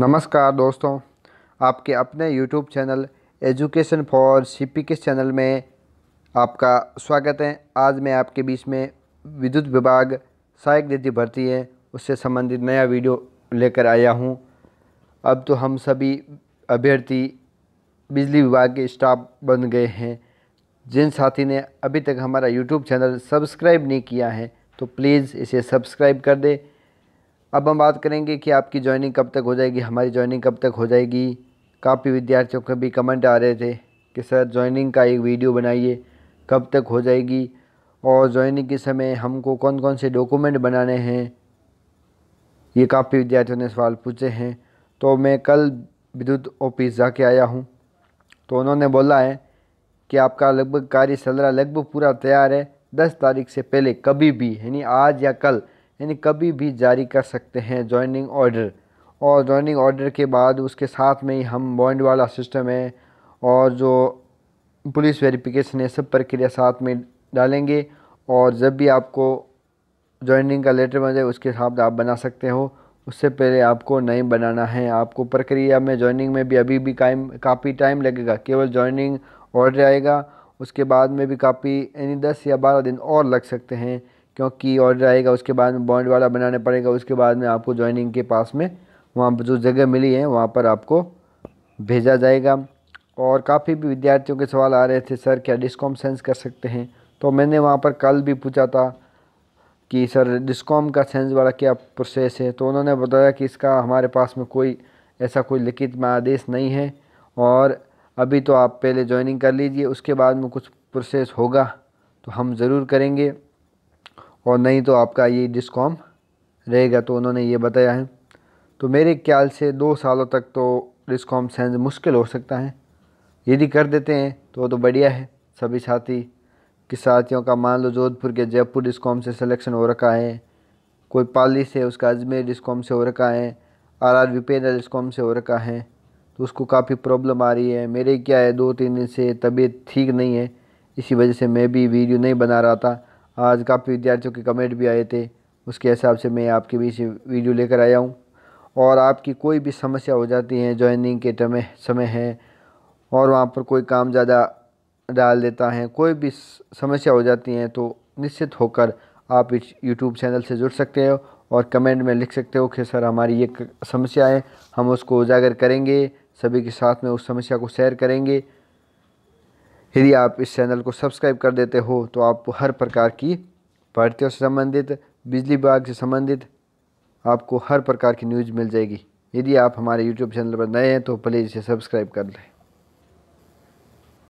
नमस्कार दोस्तों आपके अपने YouTube channel education for P K channel में आपका स्वागत है आज मैं आपके बीच में विद्युत विभाग सहायक निधि भर्ती है उससे संबंधित नया वीडियो लेकर आया हूं अब तो हम सभी अभ्यर्थी बिजली विभाग के स्टाफ बन गए हैं जिन साथी ने अभी तक हमारा यूट्यूब चैनल सब्सक्राइब नहीं किया है तो प्लीज़ इसे सब्सक्राइब कर दें अब हम बात करेंगे कि आपकी ज्वाइनिंग कब तक हो जाएगी हमारी ज्वाइनिंग कब तक हो जाएगी काफ़ी विद्यार्थियों के भी कमेंट आ रहे थे कि सर ज्वाइनिंग का एक वीडियो बनाइए कब तक हो जाएगी और ज्वाइनिंग के समय हमको कौन कौन से डॉक्यूमेंट बनाने हैं ये काफ़ी विद्यार्थियों ने सवाल पूछे हैं तो मैं कल विद्युत ऑफिस जाके आया हूँ तो उन्होंने बोला है कि आपका लगभग सदरा लगभग पूरा तैयार है दस तारीख से पहले कभी भी यानी आज या कल यानी कभी भी जारी कर सकते हैं जॉइनिंग ऑर्डर और जॉइनिंग ऑर्डर के बाद उसके साथ में ही हम बॉन्ड वाला सिस्टम है और जो पुलिस वेरिफिकेशन है सब प्रक्रिया साथ में डालेंगे और जब भी आपको जॉइनिंग का लेटर बन जाए उसके साथ आप बना सकते हो उससे पहले आपको नहीं बनाना है आपको प्रक्रिया में जॉइनिंग में भी अभी भी टाइम काफ़ी टाइम लगेगा केवल जॉइनिंग ऑर्डर आएगा उसके बाद में भी काफ़ी यानी दस या बारह दिन और लग सकते हैं क्योंकि ऑर्डर आएगा उसके बाद में बॉन्ड वाला बनाना पड़ेगा उसके बाद में आपको ज्वाइनिंग के पास में वहाँ पर जो जगह मिली है वहाँ पर आपको भेजा जाएगा और काफ़ी भी विद्यार्थियों के सवाल आ रहे थे सर क्या डिस्कॉम सेंस कर सकते हैं तो मैंने वहाँ पर कल भी पूछा था कि सर डिस्कॉम का सेंस वाला क्या प्रोसेस है तो उन्होंने बताया कि इसका हमारे पास में कोई ऐसा कोई लिखित में आदेश नहीं है और अभी तो आप पहले ज्वाइनिंग कर लीजिए उसके बाद में कुछ प्रोसेस होगा तो हम ज़रूर करेंगे और नहीं तो आपका ये डिस्कॉम रहेगा तो उन्होंने ये बताया है तो मेरे ख्याल से दो सालों तक तो डिस्कॉम सेंस मुश्किल हो सकता है यदि कर देते हैं तो तो बढ़िया है सभी साथी के साथियों का मान लो जोधपुर के जयपुर डिस्कॉम से सिलेक्शन हो रखा है कोई पाली से उसका अजमेर डिस्कॉम से हो रखा है आर आर विपेंद्र डिस्कॉम से हो रखा है तो उसको काफ़ी प्रॉब्लम आ रही है मेरे क्या है दो तीन दिन से तबीयत ठीक नहीं है इसी वजह से मैं भी वीडियो नहीं बना रहा था आज काफ़ी विद्यार्थियों के कमेंट भी आए थे उसके हिसाब से मैं आपके बीच वीडियो लेकर आया हूँ और आपकी कोई भी समस्या हो जाती है ज्वाइनिंग के समय समय है और वहाँ पर कोई काम ज़्यादा डाल देता है कोई भी समस्या हो जाती है तो निश्चित होकर आप इस यूट्यूब चैनल से जुड़ सकते हो और कमेंट में लिख सकते हो कि सर हमारी ये समस्या है हम उसको उजागर करेंगे सभी के साथ में उस समस्या को शेयर करेंगे यदि आप इस चैनल को सब्सक्राइब कर देते हो तो आपको हर प्रकार की भर्तियों से संबंधित बिजली विभाग से संबंधित आपको हर प्रकार की न्यूज़ मिल जाएगी यदि आप हमारे यूट्यूब चैनल पर नए हैं तो प्लीज़ इसे सब्सक्राइब कर लें